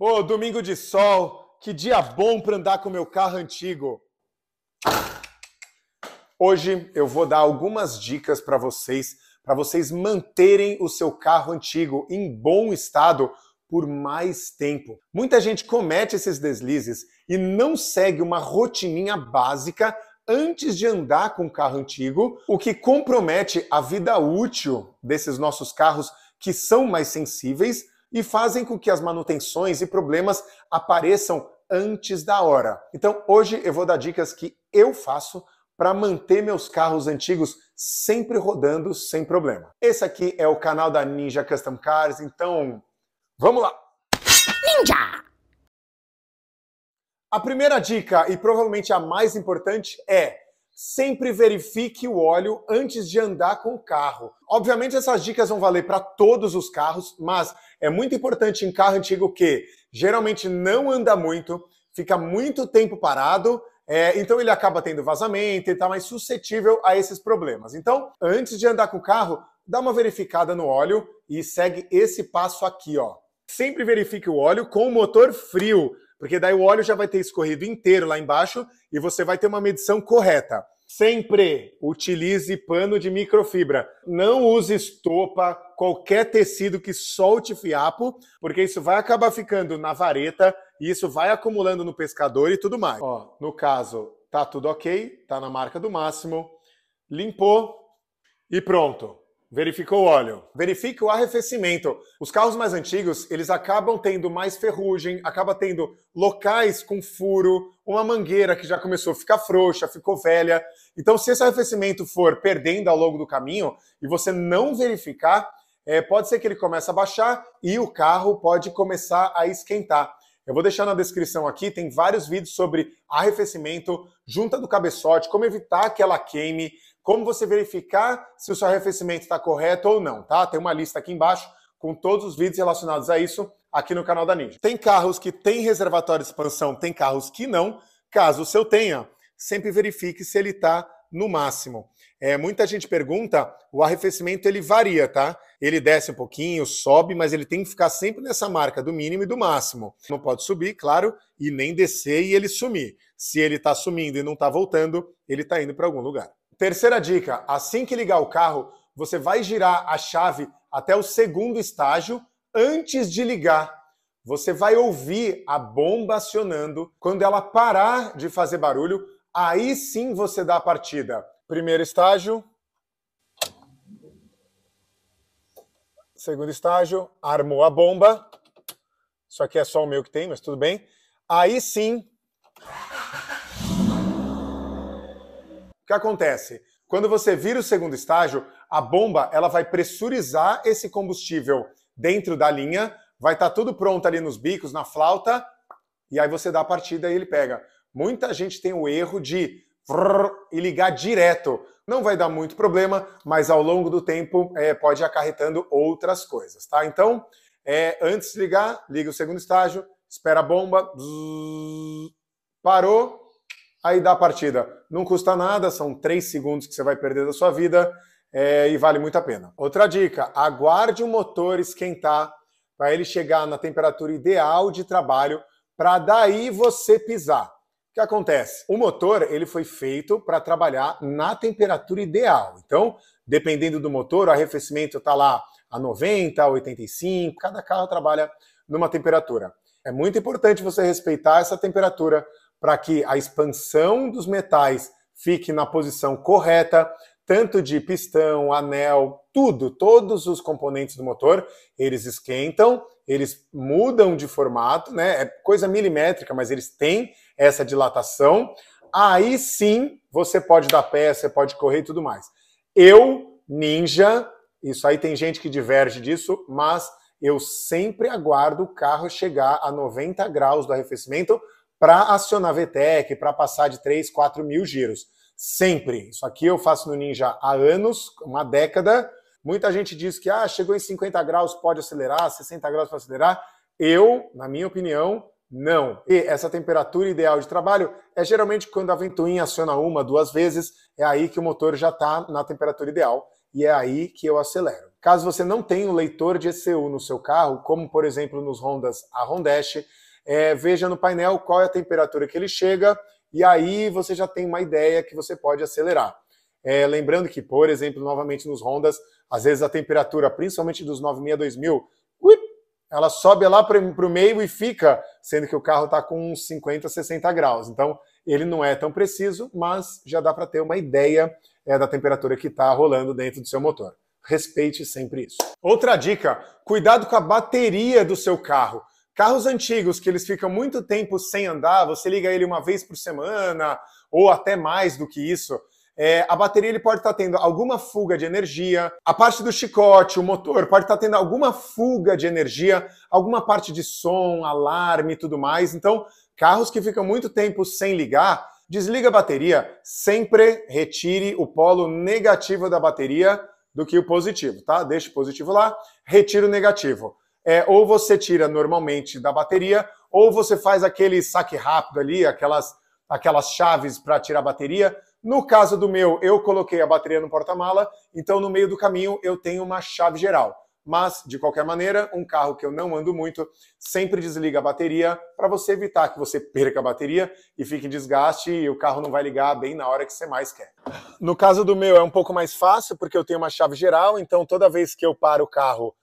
Ô, oh, domingo de sol, que dia bom para andar com meu carro antigo. Hoje eu vou dar algumas dicas para vocês, para vocês manterem o seu carro antigo em bom estado por mais tempo. Muita gente comete esses deslizes e não segue uma rotininha básica antes de andar com o carro antigo, o que compromete a vida útil desses nossos carros que são mais sensíveis e fazem com que as manutenções e problemas apareçam antes da hora. Então, hoje eu vou dar dicas que eu faço para manter meus carros antigos sempre rodando sem problema. Esse aqui é o canal da Ninja Custom Cars, então vamos lá! Ninja! A primeira dica, e provavelmente a mais importante, é sempre verifique o óleo antes de andar com o carro. Obviamente essas dicas vão valer para todos os carros, mas é muito importante em carro antigo que geralmente não anda muito, fica muito tempo parado, é, então ele acaba tendo vazamento e está mais suscetível a esses problemas. Então, antes de andar com o carro, dá uma verificada no óleo e segue esse passo aqui, ó. Sempre verifique o óleo com o motor frio. Porque daí o óleo já vai ter escorrido inteiro lá embaixo e você vai ter uma medição correta. Sempre utilize pano de microfibra. Não use estopa, qualquer tecido que solte fiapo, porque isso vai acabar ficando na vareta e isso vai acumulando no pescador e tudo mais. Ó, no caso, tá tudo ok, tá na marca do máximo, limpou e pronto. Verificou o óleo. Verifique o arrefecimento. Os carros mais antigos, eles acabam tendo mais ferrugem, acaba tendo locais com furo, uma mangueira que já começou a ficar frouxa, ficou velha. Então, se esse arrefecimento for perdendo ao longo do caminho e você não verificar, é, pode ser que ele comece a baixar e o carro pode começar a esquentar. Eu vou deixar na descrição aqui, tem vários vídeos sobre arrefecimento, junta do cabeçote, como evitar que ela queime, como você verificar se o seu arrefecimento está correto ou não, tá? Tem uma lista aqui embaixo com todos os vídeos relacionados a isso aqui no canal da Ninja. Tem carros que têm reservatório de expansão, tem carros que não. Caso o seu tenha, sempre verifique se ele está no máximo. É, muita gente pergunta, o arrefecimento ele varia, tá? Ele desce um pouquinho, sobe, mas ele tem que ficar sempre nessa marca do mínimo e do máximo. Não pode subir, claro, e nem descer e ele sumir. Se ele está sumindo e não está voltando, ele está indo para algum lugar. Terceira dica: assim que ligar o carro, você vai girar a chave até o segundo estágio antes de ligar. Você vai ouvir a bomba acionando. Quando ela parar de fazer barulho, aí sim você dá a partida. Primeiro estágio. Segundo estágio, armou a bomba. Isso aqui é só o meu que tem, mas tudo bem. Aí sim, que acontece? Quando você vira o segundo estágio, a bomba ela vai pressurizar esse combustível dentro da linha, vai estar tá tudo pronto ali nos bicos, na flauta, e aí você dá a partida e ele pega. Muita gente tem o erro de e ligar direto. Não vai dar muito problema, mas ao longo do tempo é, pode ir acarretando outras coisas, tá? Então, é, antes de ligar, liga o segundo estágio, espera a bomba, parou, aí dá a partida. Não custa nada, são três segundos que você vai perder da sua vida é, e vale muito a pena. Outra dica: aguarde o motor esquentar para ele chegar na temperatura ideal de trabalho para daí você pisar. O que acontece? O motor ele foi feito para trabalhar na temperatura ideal. Então, dependendo do motor, o arrefecimento está lá a 90, 85, cada carro trabalha numa temperatura. É muito importante você respeitar essa temperatura para que a expansão dos metais fique na posição correta, tanto de pistão, anel, tudo, todos os componentes do motor, eles esquentam, eles mudam de formato, né? É coisa milimétrica, mas eles têm essa dilatação. Aí sim, você pode dar pé, você pode correr e tudo mais. Eu, ninja, isso aí tem gente que diverge disso, mas eu sempre aguardo o carro chegar a 90 graus do arrefecimento para acionar VTEC, para passar de 3, 4 mil giros. Sempre. Isso aqui eu faço no Ninja há anos, uma década. Muita gente diz que ah, chegou em 50 graus, pode acelerar, 60 graus para acelerar. Eu, na minha opinião, não. E essa temperatura ideal de trabalho é geralmente quando a ventoinha aciona uma, duas vezes, é aí que o motor já está na temperatura ideal e é aí que eu acelero. Caso você não tenha um leitor de ECU no seu carro, como por exemplo nos Hondas a Hondash, é, veja no painel qual é a temperatura que ele chega e aí você já tem uma ideia que você pode acelerar. É, lembrando que, por exemplo, novamente nos Hondas, às vezes a temperatura, principalmente dos 962.000, ela sobe lá para o meio e fica, sendo que o carro está com uns 50, 60 graus. Então, ele não é tão preciso, mas já dá para ter uma ideia é, da temperatura que está rolando dentro do seu motor. Respeite sempre isso. Outra dica: cuidado com a bateria do seu carro. Carros antigos que eles ficam muito tempo sem andar, você liga ele uma vez por semana ou até mais do que isso. É, a bateria ele pode estar tá tendo alguma fuga de energia, a parte do chicote, o motor pode estar tá tendo alguma fuga de energia, alguma parte de som, alarme e tudo mais. Então, carros que ficam muito tempo sem ligar, desliga a bateria, sempre retire o polo negativo da bateria do que o positivo, tá? Deixa o positivo lá, retira o negativo é, ou você tira normalmente da bateria, ou você faz aquele saque rápido ali, aquelas, aquelas chaves para tirar a bateria. No caso do meu, eu coloquei a bateria no porta-mala, então no meio do caminho eu tenho uma chave geral. Mas, de qualquer maneira, um carro que eu não ando muito, sempre desliga a bateria para você evitar que você perca a bateria e fique em desgaste e o carro não vai ligar bem na hora que você mais quer. No caso do meu é um pouco mais fácil porque eu tenho uma chave geral, então toda vez que eu paro o carro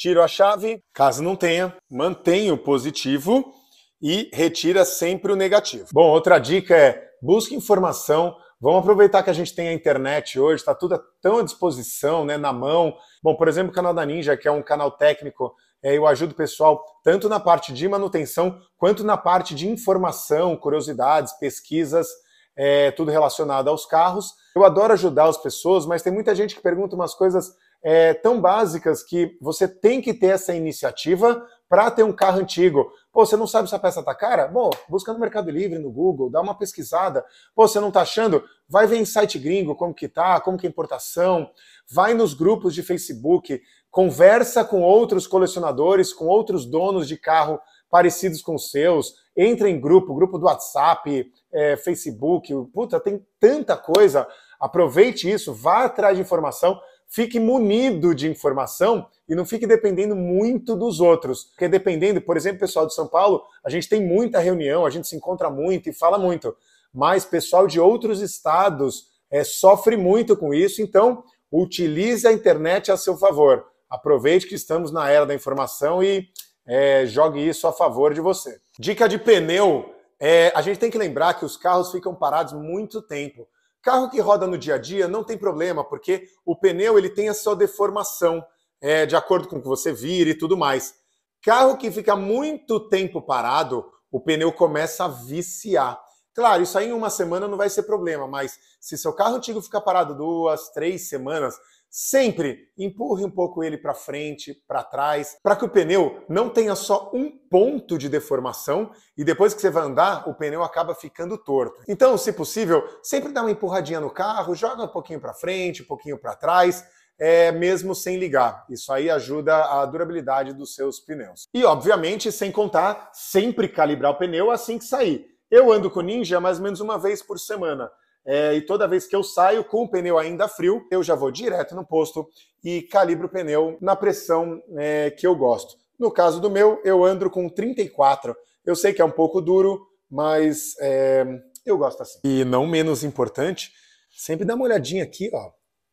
tiro a chave, caso não tenha, mantenha o positivo e retira sempre o negativo. Bom, outra dica é busque informação. Vamos aproveitar que a gente tem a internet hoje, está tudo tão à disposição, né, na mão. Bom, por exemplo, o canal da Ninja, que é um canal técnico, é, eu ajudo o pessoal tanto na parte de manutenção quanto na parte de informação, curiosidades, pesquisas, é, tudo relacionado aos carros. Eu adoro ajudar as pessoas, mas tem muita gente que pergunta umas coisas é, tão básicas que você tem que ter essa iniciativa para ter um carro antigo. Pô, você não sabe se a peça tá cara? Bom, busca no Mercado Livre, no Google, dá uma pesquisada. Pô, você não tá achando? Vai ver em site gringo como que tá, como que é importação. Vai nos grupos de Facebook, conversa com outros colecionadores, com outros donos de carro parecidos com os seus. Entra em grupo, grupo do WhatsApp, é, Facebook. Puta, tem tanta coisa. Aproveite isso, vá atrás de informação fique munido de informação e não fique dependendo muito dos outros. Porque dependendo, por exemplo, pessoal de São Paulo, a gente tem muita reunião, a gente se encontra muito e fala muito. Mas pessoal de outros estados é, sofre muito com isso, então utilize a internet a seu favor. Aproveite que estamos na era da informação e é, jogue isso a favor de você. Dica de pneu: é, a gente tem que lembrar que os carros ficam parados muito tempo. Carro que roda no dia a dia não tem problema, porque o pneu ele tem a sua deformação, é, de acordo com o que você vira e tudo mais. Carro que fica muito tempo parado, o pneu começa a viciar. Claro, isso aí em uma semana não vai ser problema, mas se seu carro antigo ficar parado duas, três semanas, Sempre empurre um pouco ele para frente, para trás, para que o pneu não tenha só um ponto de deformação e depois que você vai andar, o pneu acaba ficando torto. Então, se possível, sempre dá uma empurradinha no carro, joga um pouquinho para frente, um pouquinho para trás, é, mesmo sem ligar. Isso aí ajuda a durabilidade dos seus pneus. E, obviamente, sem contar, sempre calibrar o pneu assim que sair. Eu ando com Ninja mais ou menos uma vez por semana. É, e toda vez que eu saio com o pneu ainda frio, eu já vou direto no posto e calibro o pneu na pressão é, que eu gosto. No caso do meu, eu ando com 34. Eu sei que é um pouco duro, mas é, eu gosto assim. E não menos importante, sempre dá uma olhadinha aqui, ó.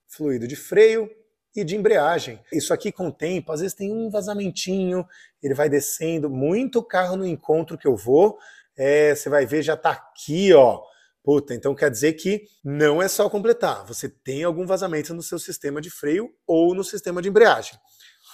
Fluido de freio, e de embreagem. Isso aqui com o tempo, às vezes tem um vazamentinho, ele vai descendo, muito carro no encontro que eu vou, é, você vai ver já tá aqui, ó, Puta, então quer dizer que não é só completar, você tem algum vazamento no seu sistema de freio ou no sistema de embreagem.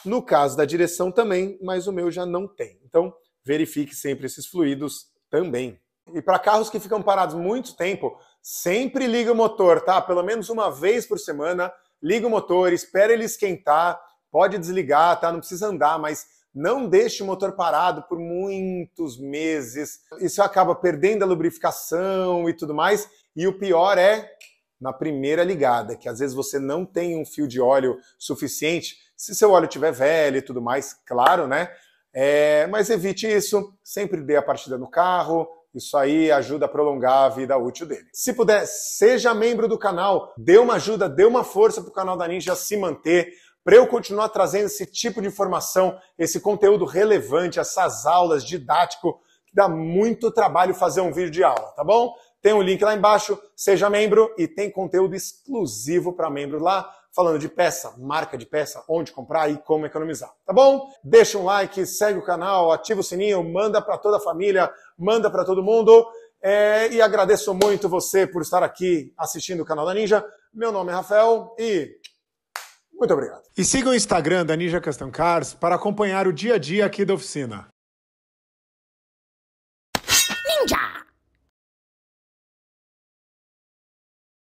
No caso da direção também, mas o meu já não tem. Então, verifique sempre esses fluidos também. E para carros que ficam parados muito tempo, sempre liga o motor, tá? Pelo menos uma vez por semana, liga o motor, espera ele esquentar, pode desligar, tá? Não precisa andar, mas não deixe o motor parado por muitos meses. Isso acaba perdendo a lubrificação e tudo mais. E o pior é na primeira ligada, que às vezes você não tem um fio de óleo suficiente. Se seu óleo tiver velho e tudo mais, claro, né? É, mas evite isso, sempre dê a partida no carro, isso aí ajuda a prolongar a vida útil dele. Se puder, seja membro do canal, dê uma ajuda, dê uma força para o canal da Ninja se manter para eu continuar trazendo esse tipo de informação, esse conteúdo relevante, essas aulas didático, que dá muito trabalho fazer um vídeo de aula, tá bom? Tem um link lá embaixo, seja membro e tem conteúdo exclusivo para membro lá, falando de peça, marca de peça, onde comprar e como economizar, tá bom? Deixa um like, segue o canal, ativa o sininho, manda para toda a família, manda para todo mundo. É, e agradeço muito você por estar aqui assistindo o canal da Ninja. Meu nome é Rafael e muito obrigado. E siga o Instagram da Ninja Custom Cars para acompanhar o dia a dia aqui da oficina.